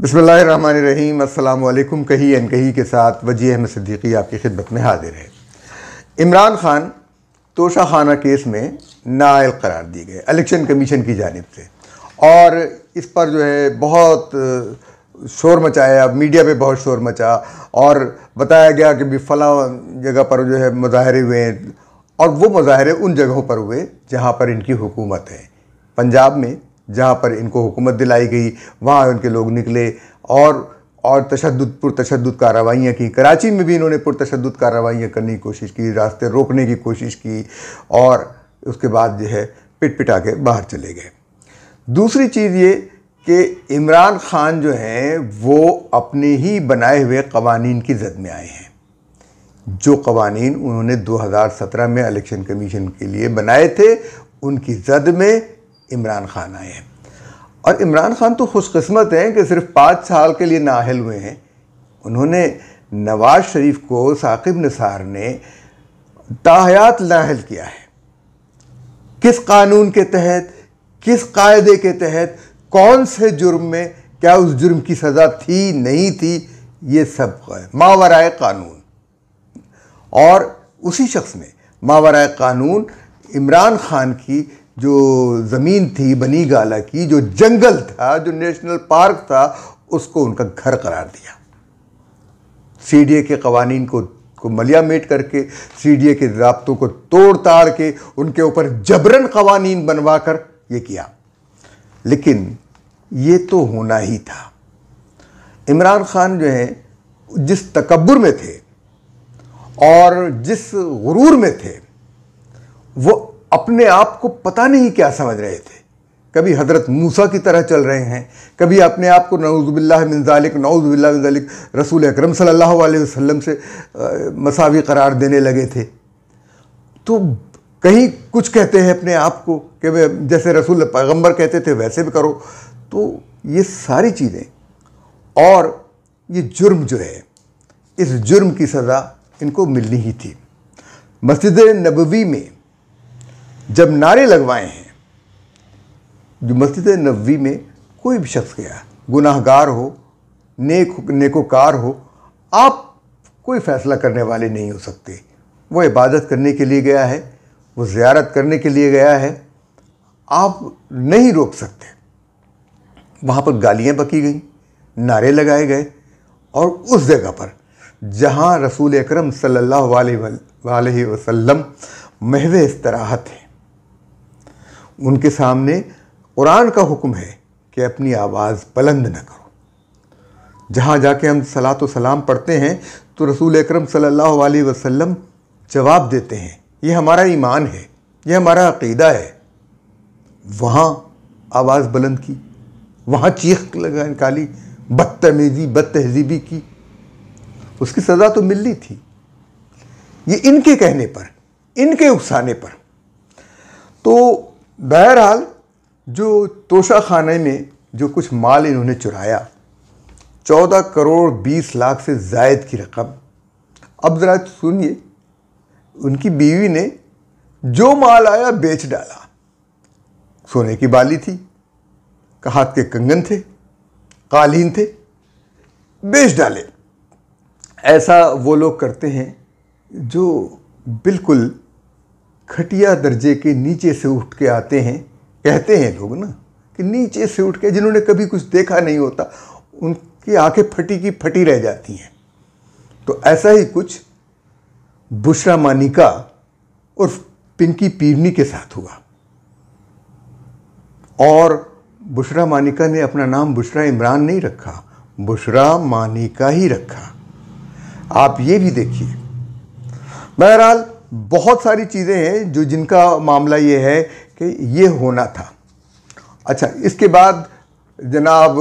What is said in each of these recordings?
बसमीम अल्लाम कही एन कही के साथ वजी अहमद सिद्दीकी आपकी खिदमत में हाजिर है इमरान खान तोशा खाना केस में नायल करार दिए गए इलेक्शन कमीशन की जानब से और इस पर जो है बहुत शोर मचाया मीडिया पे बहुत शोर मचा और बताया गया कि भी फला जगह पर जो है मुजाहरे हुए और वो मुजाहरे उन जगहों पर हुए जहाँ पर इनकी हुकूमत है पंजाब में जहाँ पर इनको हुकूमत दिलाई गई वहाँ उनके लोग निकले और और तशद पुरतशद कार्रवाइयाँ की कराची में भी इन्होंने पुरतशद कार्रवाइयाँ करने की कोशिश की रास्ते रोकने की कोशिश की और उसके बाद जो है पिट पिटा के बाहर चले गए दूसरी चीज़ ये कि इमरान खान जो हैं वो अपने ही बनाए हुए कवानीन की जद में आए हैं जो कवानीन उन्होंने 2017 में इलेक्शन कमीशन के लिए बनाए थे उनकी जद में इमरान खान आए हैं और इमरान खान तो खुशकस्मत हैं कि सिर्फ पाँच साल के लिए नाहल हुए हैं उन्होंने नवाज शरीफ को साकिब निसार ने ताहयात नाहल किया है किस कानून के तहत किस कायदे के तहत कौन से जुर्म में क्या उस जुर्म की सज़ा थी नहीं थी ये सब मावराए कानून और उसी शख्स ने मावराए कानून इमरान खान की जो ज़मीन थी बनी गाला की जो जंगल था जो नेशनल पार्क था उसको उनका घर करार दिया सी के कवानीन को को मलियामेट करके सी के रबतों को तोड़ ताड़ के उनके ऊपर जबरन कवानीन बनवा कर ये किया लेकिन ये तो होना ही था इमरान ख़ान जो है जिस तकबर में थे और जिस गुरूर में थे वो अपने आप को पता नहीं क्या समझ रहे थे कभी हजरत मूसा की तरह चल रहे हैं कभी अपने आप को नौज़बिल्ला मिनजालिक नौज़बिल्ला मिनजालिक रसूल अक्रम सल्लल्लाहु से मसावी करार देने लगे थे तो कहीं कुछ कहते हैं अपने आप को कि जैसे रसूल पैगंबर कहते थे वैसे भी करो तो ये सारी चीज़ें और ये जुर्म जो है इस जुर्म की सज़ा इनको मिलनी ही थी मस्जिद नबवी में जब नारे लगवाए हैं जो मस्जिद नबी में कोई भी शख्स गया गुनाहगार हो नेक नेकोकार हो आप कोई फ़ैसला करने वाले नहीं हो सकते वो इबादत करने के लिए गया है वो ज़्यारत करने के लिए गया है आप नहीं रोक सकते वहाँ पर गालियाँ बकी गई नारे लगाए गए और उस जगह पर जहाँ रसूल अक्रम सल्ला वसम महवे महव इस्तराहत थे उनके सामने कुरान का हुक्म है कि अपनी आवाज़ बुलंद न करो जहाँ जाके हम सलात सलाम पढ़ते हैं तो रसूल अक्रम सल्लल्लाहु अलैहि वसल्लम जवाब देते हैं ये हमारा ईमान है ये हमारा अकीदा है वहाँ आवाज़ बुलंद की वहाँ चीख लगा निकाली बदतमीज़ी बद तहजीबी की उसकी सज़ा तो मिल रही थी ये इनके कहने पर इनके उकसाने पर तो बहरहाल जो तोशा खाने में जो कुछ माल इन्होंने चुराया चौदह करोड़ बीस लाख से जायद की रकम अब ज़रा सुनिए उनकी बीवी ने जो माल आया बेच डाला सोने की बाली थी हाथ के कंगन थे कालीन थे बेच डाले ऐसा वो लोग करते हैं जो बिल्कुल खटिया दर्जे के नीचे से उठ के आते हैं कहते हैं लोग ना कि नीचे से उठ के जिन्होंने कभी कुछ देखा नहीं होता उनकी आंखें फटी की फटी रह जाती हैं तो ऐसा ही कुछ बुशरा मानिका और पिंकी पीरनी के साथ हुआ और बुशरा मानिका ने अपना नाम बुशरा इमरान नहीं रखा बुशरा मानिका ही रखा आप ये भी देखिए बहरहाल बहुत सारी चीज़ें हैं जो जिनका मामला ये है कि ये होना था अच्छा इसके बाद जनाब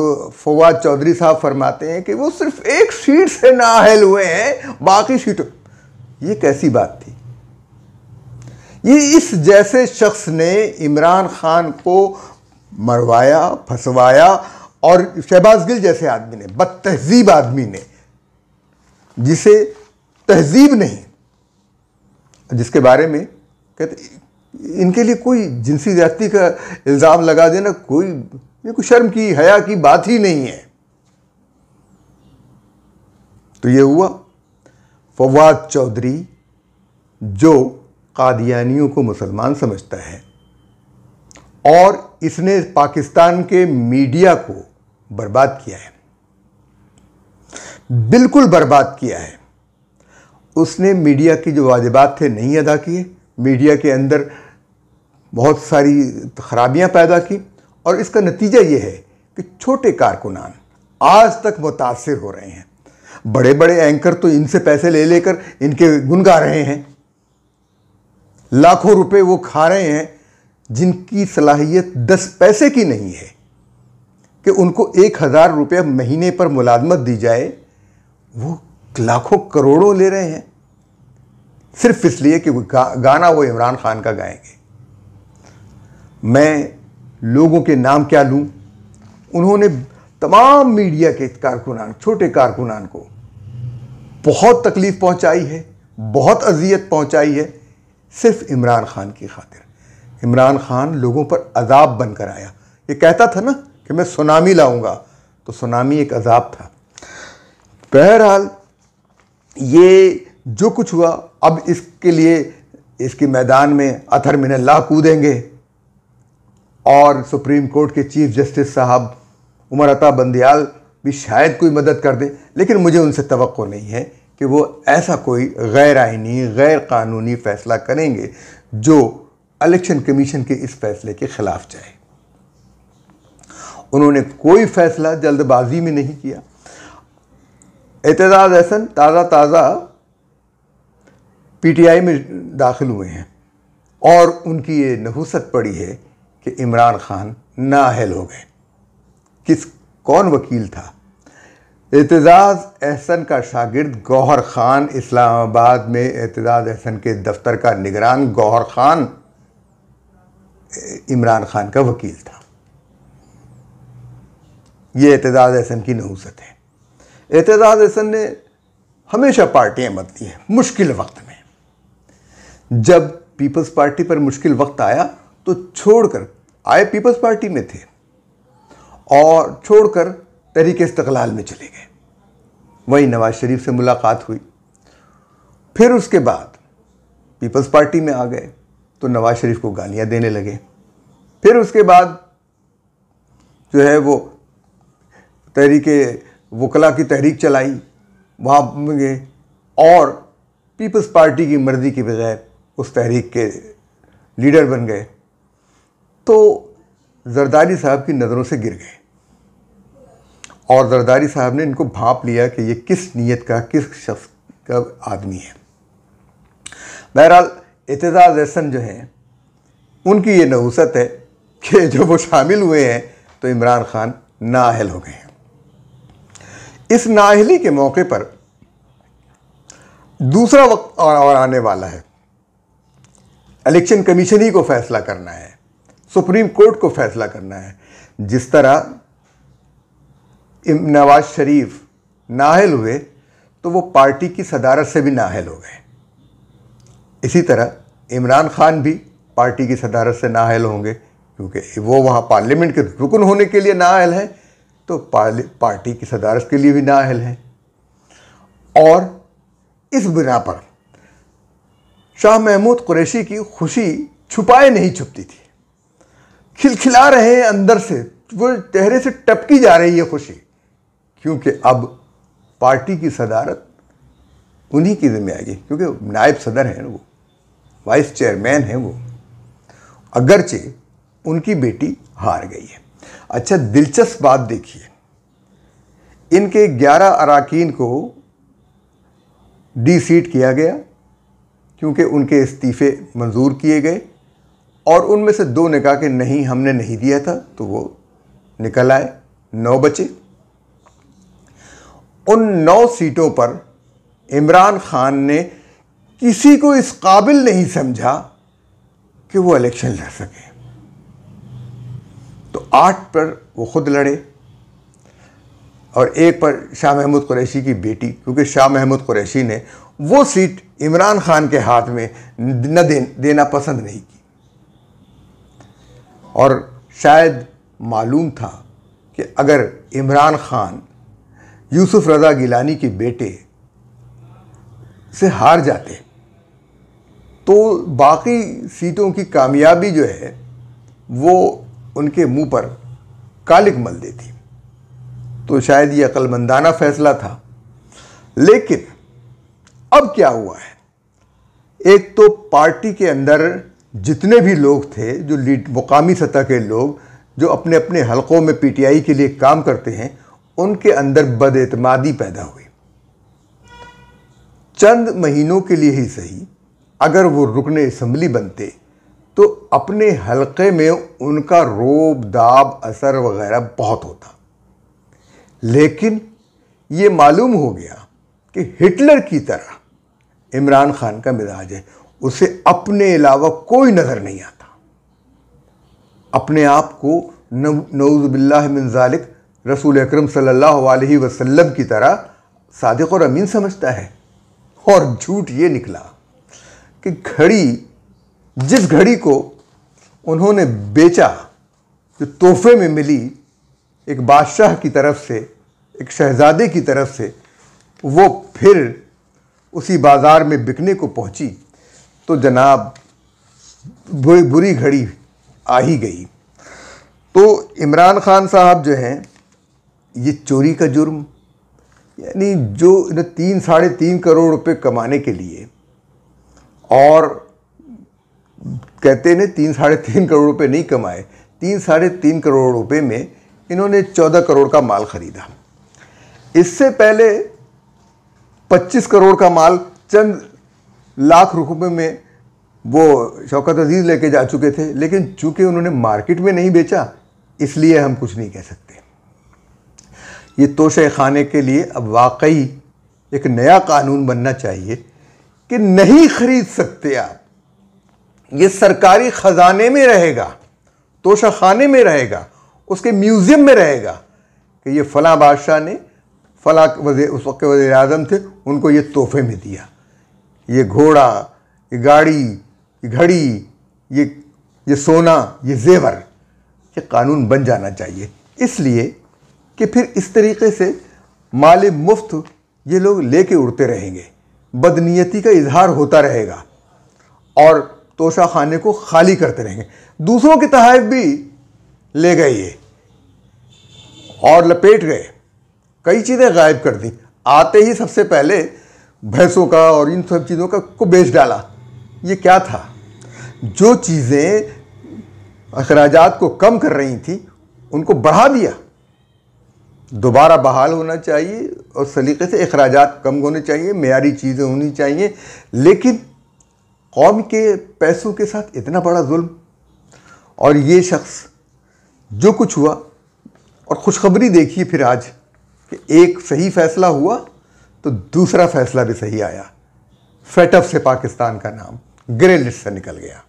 फवाद चौधरी साहब फरमाते हैं कि वो सिर्फ एक सीट से नाहल हुए हैं बाकी सीटों ये कैसी बात थी ये इस जैसे शख्स ने इमरान खान को मरवाया फंसवाया और शहबाज गिल जैसे आदमी ने बदतहजीब आदमी ने जिसे तहजीब नहीं जिसके बारे में कहते इनके लिए कोई जिनसी ज्यादती का इल्ज़ाम लगा देना कोई ये कोई शर्म की हया की बात ही नहीं है तो ये हुआ फवाद चौधरी जो कादियानियों को मुसलमान समझता है और इसने पाकिस्तान के मीडिया को बर्बाद किया है बिल्कुल बर्बाद किया है उसने मीडिया की जो वाजिबात थे नहीं अदा किए मीडिया के अंदर बहुत सारी खराबियां पैदा की और इसका नतीजा ये है कि छोटे कारकुनान आज तक मुतासर हो रहे हैं बड़े बड़े एंकर तो इनसे पैसे ले लेकर इनके गुन गा रहे हैं लाखों रुपए वो खा रहे हैं जिनकी सलाहियत दस पैसे की नहीं है कि उनको एक हज़ार रुपये महीने पर मुलाजमत दी जाए वो लाखों करोड़ों ले रहे हैं सिर्फ इसलिए कि गा, गाना वो इमरान खान का गाएंगे मैं लोगों के नाम क्या लूं उन्होंने तमाम मीडिया के कारकुनान छोटे कारकुनान को बहुत तकलीफ पहुंचाई है बहुत अजियत पहुंचाई है सिर्फ इमरान खान की खातिर इमरान खान लोगों पर अजाब बनकर आया ये कहता था ना कि मैं सुनामी लाऊंगा तो सुनामी एक अजाब था बहरहाल ये जो कुछ हुआ अब इसके लिए इसके मैदान में अथर मिनल्ला कूदेंगे और सुप्रीम कोर्ट के चीफ जस्टिस साहब उमर अता बंदियाल भी शायद कोई मदद कर दे लेकिन मुझे उनसे तो नहीं है कि वो ऐसा कोई गैर आइनी गैर कानूनी फ़ैसला करेंगे जो इलेक्शन कमीशन के इस फैसले के ख़िलाफ़ जाए उन्होंने कोई फ़ैसला जल्दबाजी में नहीं किया एतजाज अहसन ताज़ा ताज़ा पीटीआई में दाखिल हुए हैं और उनकी ये नहूसत पड़ी है कि इमरान खान नाहल हो गए किस कौन वकील था एतजाज़ अहसन का शागिर्द गौहर ख़ान इस्लामाबाद में एतजाज़ अहसन के दफ्तर का निगरान गौहर ख़ान इमरान खान का वकील था ये एतजाज़ अहसन की नहूसत है एतजाज हसन ने हमेशा पार्टियाँ बदली हैं मुश्किल वक्त में जब पीपल्स पार्टी पर मुश्किल वक्त आया तो छोड़कर आए पीपल्स पार्टी में थे और छोड़कर तहरीक इस्तलाल में चले गए वहीं नवाज शरीफ से मुलाकात हुई फिर उसके बाद पीपल्स पार्टी में आ गए तो नवाज शरीफ को गालियां देने लगे फिर उसके बाद जो है वो तहरीके वकला की तहरीक चलाई वहाँ गए और पीपल्स पार्टी की मर्जी के बजाय उस तहरीक के लीडर बन गए तो जरदारी साहब की नज़रों से गिर गए और जरदारी साहब ने इनको भाप लिया कि ये किस नीयत का किस शख्स का आदमी है बहरहाल एतजाज़ एहसन जो हैं उनकी ये नहूसत है कि जब वो शामिल हुए हैं तो इमरान खान नाअहल हो गए हैं इस नाहली के मौके पर दूसरा वक्त और, और आने वाला है इलेक्शन कमीशन ही को फैसला करना है सुप्रीम कोर्ट को फैसला करना है जिस तरह नवाज शरीफ नाहल हुए तो वो पार्टी की सदारत से भी नाहल हो गए इसी तरह इमरान खान भी पार्टी की सदारत से नाहल होंगे क्योंकि वो वहाँ पार्लियामेंट के रुकन होने के लिए नाहल हैं तो पार्टी की सदारत के लिए भी नाअहल हैं और इस बिना पर शाह महमूद कुरैशी की खुशी छुपाए नहीं छुपती थी खिलखिला रहे हैं अंदर से वो चेहरे से टपकी जा रही है खुशी क्योंकि अब पार्टी की सदारत उन्हीं की जिम्मे आएगी क्योंकि नायब सदर हैं वो वाइस चेयरमैन हैं वो अगरचे उनकी बेटी हार गई है अच्छा दिलचस्प बात देखिए इनके 11 अरकान को डी सीट किया गया क्योंकि उनके इस्तीफ़े मंजूर किए गए और उनमें से दो ने कहा कि नहीं हमने नहीं दिया था तो वो निकल आए नौ बचे उन नौ सीटों पर इमरान खान ने किसी को इस काबिल नहीं समझा कि वो इलेक्शन लड़ सकें आठ पर वो खुद लड़े और एक पर शाह महमूद कुरैशी की बेटी क्योंकि शाह महमूद कुरैशी ने वो सीट इमरान खान के हाथ में न दे, देना पसंद नहीं की और शायद मालूम था कि अगर इमरान खान यूसुफ रजा गिलानी के बेटे से हार जाते तो बाकी सीटों की कामयाबी जो है वो उनके मुंह पर कालिक मल देती तो शायद यह अक्लमंदाना फैसला था लेकिन अब क्या हुआ है एक तो पार्टी के अंदर जितने भी लोग थे जो लीड मुकामी सतह के लोग जो अपने अपने हलकों में पीटीआई के लिए काम करते हैं उनके अंदर बदएतमादी पैदा हुई चंद महीनों के लिए ही सही अगर वो रुकने असम्बली बनते तो अपने हलके में उनका रोब दाब असर वगैरह बहुत होता लेकिन ये मालूम हो गया कि हिटलर की तरह इमरान खान का मिजाज है उसे अपने अलावा कोई नज़र नहीं आता अपने आप को नवज़बिल्लाजालिक रसूल अक्रम सल्लल्लाहु वसल्लम की तरह सादिक और अमीन समझता है और झूठ ये निकला कि घड़ी जिस घड़ी को उन्होंने बेचा जो तोहफे में मिली एक बादशाह की तरफ से एक शहजादे की तरफ से वो फिर उसी बाज़ार में बिकने को पहुंची तो जनाब बुरी बुरी घड़ी आ ही गई तो इमरान ख़ान साहब जो हैं ये चोरी का जुर्म यानी जो तीन साढ़े तीन करोड़ रुपए कमाने के लिए और कहते ने तीन साढ़े तीन करोड़ रुपये नहीं कमाए तीन साढ़े तीन करोड़ रुपये में इन्होंने चौदह करोड़ का माल खरीदा इससे पहले पच्चीस करोड़ का माल चंद लाख रुपये में वो शौकत अजीज़ लेके जा चुके थे लेकिन चूंकि उन्होंने मार्केट में नहीं बेचा इसलिए हम कुछ नहीं कह सकते ये तोशे खाने के लिए अब वाकई एक नया कानून बनना चाहिए कि नहीं खरीद सकते आप ये सरकारी ख़जाने में रहेगा तोशाखाने में रहेगा उसके म्यूज़ियम में रहेगा कि ये फ़लाँ बादशाह ने फला वजे उस वक्त के वजे अजम थे उनको ये तोहफे में दिया ये घोड़ा ये गाड़ी ये घड़ी ये ये सोना ये जेवर ये कानून बन जाना चाहिए इसलिए कि फिर इस तरीके से माल मुफ्त ये लोग लेके उड़ते रहेंगे बदनीयती का इजहार होता रहेगा और तोशा खाने को खाली करते रहेंगे दूसरों के तहफ भी ले गए ये और लपेट गए कई चीज़ें गायब कर दी आते ही सबसे पहले भैंसों का और इन सब चीज़ों का को बेच डाला ये क्या था जो चीज़ें अखराज को कम कर रही थी उनको बढ़ा दिया दोबारा बहाल होना चाहिए और सलीके से अखराज कम होने चाहिए मैारी चीज़ें होनी चाहिए लेकिन कौम के पैसों के साथ इतना बड़ा जुल्म और ये शख्स जो कुछ हुआ और खुशखबरी देखिए फिर आज कि एक सही फैसला हुआ तो दूसरा फैसला भी सही आया फेटअप से पाकिस्तान का नाम ग्रे लिस्ट से निकल गया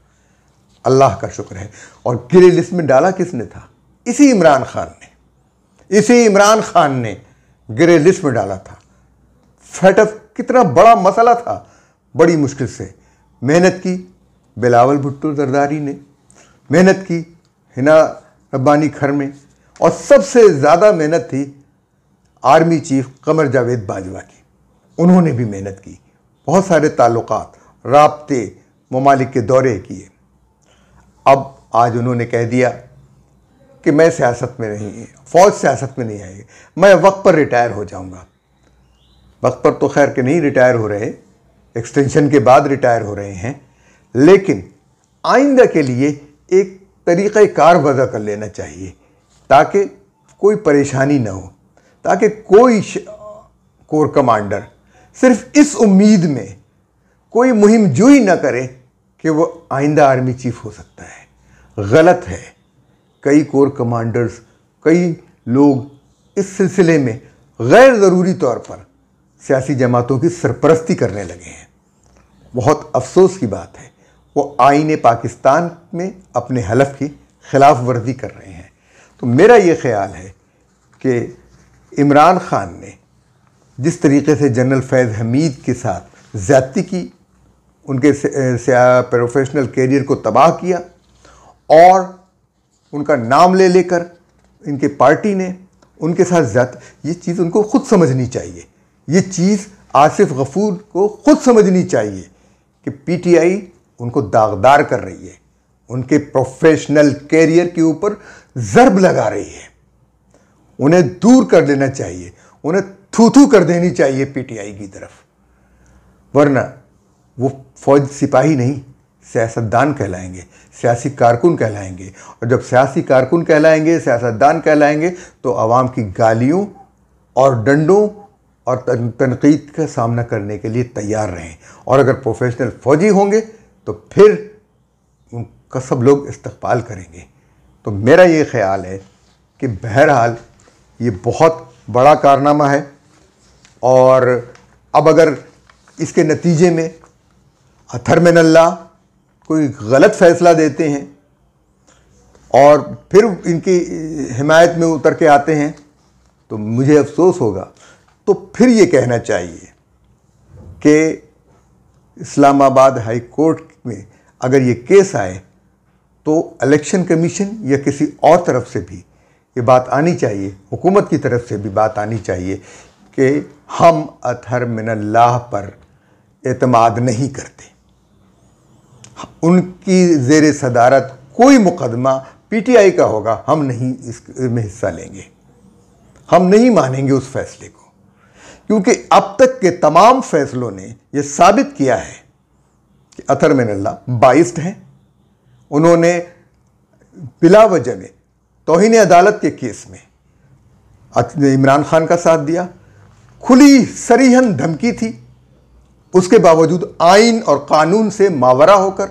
अल्लाह का शुक्र है और ग्रे लिस्ट में डाला किसने था इसी इमरान खान ने इसी इमरान खान ने ग्रे लिस्ट में डाला था फेटअप कितना बड़ा मसला था बड़ी मुश्किल से मेहनत की बिलावल भुट्टो जरदारी ने मेहनत की हिना रब्बानी खर में और सबसे ज़्यादा मेहनत थी आर्मी चीफ कमर जावेद बाजवा की उन्होंने भी मेहनत की बहुत सारे ताल्लुक रबते ममालिक के दौरे किए अब आज उन्होंने कह दिया कि मैं सियासत में नहीं फ़ौज सियासत में नहीं आएगी मैं वक्त पर रिटायर हो जाऊंगा वक्त पर तो खैर के नहीं रिटायर हो रहे एक्सटेंशन के बाद रिटायर हो रहे हैं लेकिन आइंदा के लिए एक कार वज़ा कर लेना चाहिए ताकि कोई परेशानी ना हो ताकि कोई कोर कमांडर सिर्फ इस उम्मीद में कोई मुहिम जुई ना करे कि वो आइंदा आर्मी चीफ हो सकता है गलत है कई कोर कमांडर्स कई लोग इस सिलसिले में गैर ज़रूरी तौर पर सियासी जमातों की सरपरस्ती करने लगे हैं बहुत अफसोस की बात है वो आइन पाकिस्तान में अपने हलफ की खिलाफ वर्जी कर रहे हैं तो मेरा ये ख्याल है कि इमरान ख़ान ने जिस तरीके से जनरल फैज़ हमीद के साथ ज़्यादती की उनके प्रोफेशनल कैरियर को तबाह किया और उनका नाम ले लेकर इनके पार्टी ने उनके साथ ज़्यादा ये चीज़ उनको खुद समझनी चाहिए ये चीज़ आसिफ गफूर को खुद समझनी चाहिए कि पीटीआई उनको दागदार कर रही है उनके प्रोफेशनल कैरियर के ऊपर जरब लगा रही है उन्हें दूर कर देना चाहिए उन्हें थू थू कर देनी चाहिए पीटीआई की तरफ वरना वो फौज सिपाही नहीं सियासतदान कहलाएंगे सियासी कारकुन कहलाएंगे और जब सियासी कारकुन कहलाएंगे सियासतदान कहलाएंगे तो आवाम की गालियों और डंडों और तनकीद का सामना करने के लिए तैयार रहें और अगर प्रोफेशनल फ़ौजी होंगे तो फिर उनका सब लोग इस्तकबाल करेंगे तो मेरा ये ख्याल है कि बहरहाल ये बहुत बड़ा कारनामा है और अब अगर इसके नतीजे में अथर में नल्ला कोई गलत फ़ैसला देते हैं और फिर इनकी हिमायत में उतर के आते हैं तो मुझे अफसोस होगा तो फिर ये कहना चाहिए कि इस्लामाबाद हाई कोर्ट में अगर ये केस आए तो इलेक्शन कमीशन या किसी और तरफ से भी ये बात आनी चाहिए हुकूमत की तरफ से भी बात आनी चाहिए कि हम अथर मिनल्लाह पर एतमाद नहीं करते उनकी जेर सदारत कोई मुकदमा पीटीआई का होगा हम नहीं इसमें हिस्सा लेंगे हम नहीं मानेंगे उस फैसले को क्योंकि अब तक के तमाम फैसलों ने ये साबित किया है कि अतर मिनल्ला बाइस्ड हैं उन्होंने बिला वजह में तोहन अदालत के केस में इमरान खान का साथ दिया खुली सरीहन धमकी थी उसके बावजूद आइन और कानून से मावरा होकर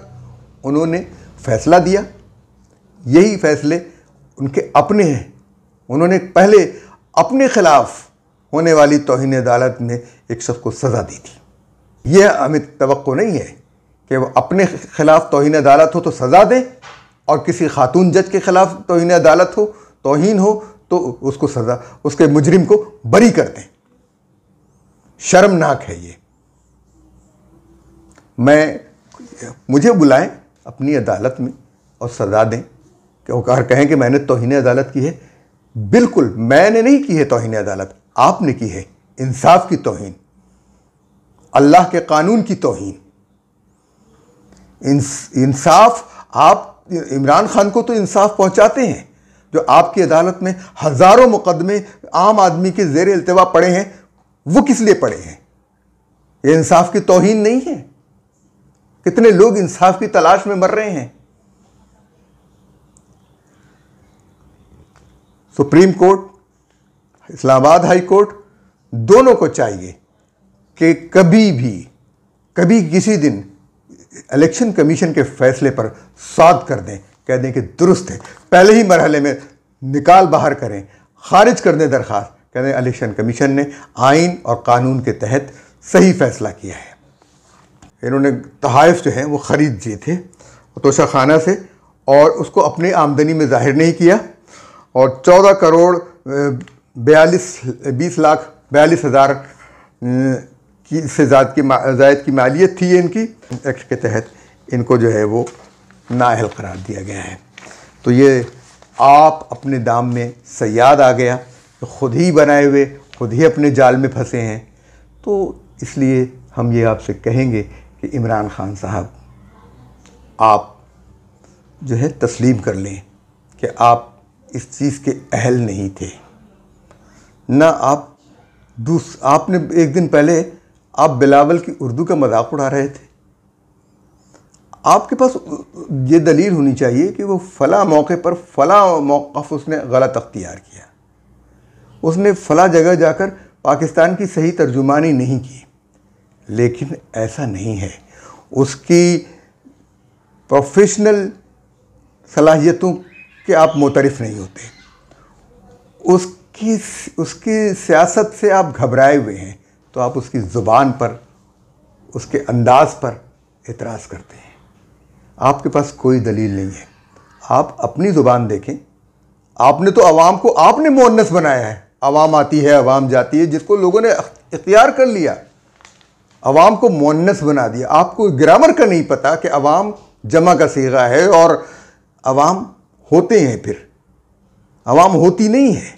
उन्होंने फैसला दिया यही फैसले उनके अपने हैं उन्होंने पहले अपने खिलाफ़ होने वाली तोहन अदालत ने एक शख्स को सज़ा दी थी यह अमित तो नहीं है कि वह अपने खिलाफ तोहन अदालत हो तो सज़ा दें और किसी खातून जज के ख़िलाफ़ तोहन अदालत हो तोहन हो तो उसको सज़ा उसके मुजरिम को बरी कर दें शर्मनाक है ये मैं मुझे बुलाएं अपनी अदालत में और सज़ा दें कि कहें कि मैंने तोहन अदालत की है बिल्कुल मैंने नहीं की है तोहन अदालत आपने की है इंसाफ की तोहन अल्लाह के कानून की तोहन इंसाफ आप इमरान खान को तो इंसाफ पहुंचाते हैं जो आपकी अदालत में हज़ारों मुकदमे आम आदमी के जेर अल्तवा पड़े हैं वो किस लिए पड़े हैं ये इंसाफ की तोहन नहीं है कितने लोग इंसाफ की तलाश में मर रहे हैं supreme court Islamabad high court दोनों को चाहिए कि कभी भी कभी किसी दिन इलेक्शन कमीशन के फैसले पर साथ कर दें कह दें कि दुरुस्त है पहले ही मरहले में निकाल बाहर करें खारिज कर दें दरख्वास्त कह दें इलेक्शन कमीशन ने आइन और कानून के तहत सही फैसला किया है इन्होंने तहाइफ जो हैं वो ख़रीद दिए थे तोशा खाना से और उसको अपनी आमदनी में जाहिर नहीं किया और चौदह करोड़ बयालीस बीस लाख बयालीस हज़ार की से ज़्यादा की जायद की मालियत थी इनकी एक्ट के तहत इनको जो है वो नाअहल करार दिया गया है तो ये आप अपने दाम में सयाद आ गया खुद ही बनाए हुए खुद ही अपने जाल में फंसे हैं तो इसलिए हम ये आपसे कहेंगे कि इमरान ख़ान साहब आप जो है तस्लीम कर लें कि आप इस चीज़ के अहल नहीं थे ना आप दूस आपने एक दिन पहले आप बिलावल की उर्दू का मजाक उड़ा रहे थे आपके पास ये दलील होनी चाहिए कि वो फ़ला मौके पर फ़ला मौक़ उसने गलत अख्तियार किया उसने फ़ला जगह जाकर पाकिस्तान की सही तर्जुमानी नहीं की लेकिन ऐसा नहीं है उसकी प्रोफेशनल सलाहियतों के आप मोतरफ़ नहीं होते उस कि उसकी सियासत से आप घबराए हुए हैं तो आप उसकी ज़ुबान पर उसके अंदाज पर एतराज़ करते हैं आपके पास कोई दलील नहीं है आप अपनी ज़ुबान देखें आपने तो आवाम को आपने मोनस बनाया है आवाम आती है आवाम जाती है जिसको लोगों ने इख्तियार कर लिया आवाम को मोनस बना दिया आपको ग्रामर का नहीं पता कि आवाम जमा का सीगा है और आवाम होते हैं फिर आवाम होती नहीं है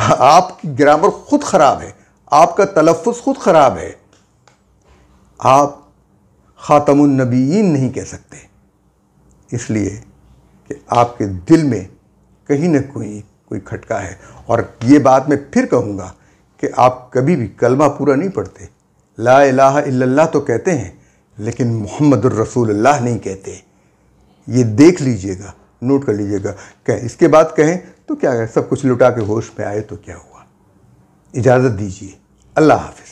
आपकी ग्रामर खुद ख़राब है आपका तलफ़ खुद ख़राब है आप ख़ातमनबीन नहीं कह सकते इसलिए कि आपके दिल में कहीं ना कहीं कोई खटका है और ये बात मैं फिर कहूँगा कि आप कभी भी कलमा पूरा नहीं पढ़ते ला ला तो कहते हैं लेकिन मोहम्मद रसूलुल्लाह नहीं कहते ये देख लीजिएगा नोट कर लीजिएगा कह इसके बाद कहें तो क्या है? सब कुछ लुटा के होश पे आए तो क्या हुआ इजाज़त दीजिए अल्लाह हाफि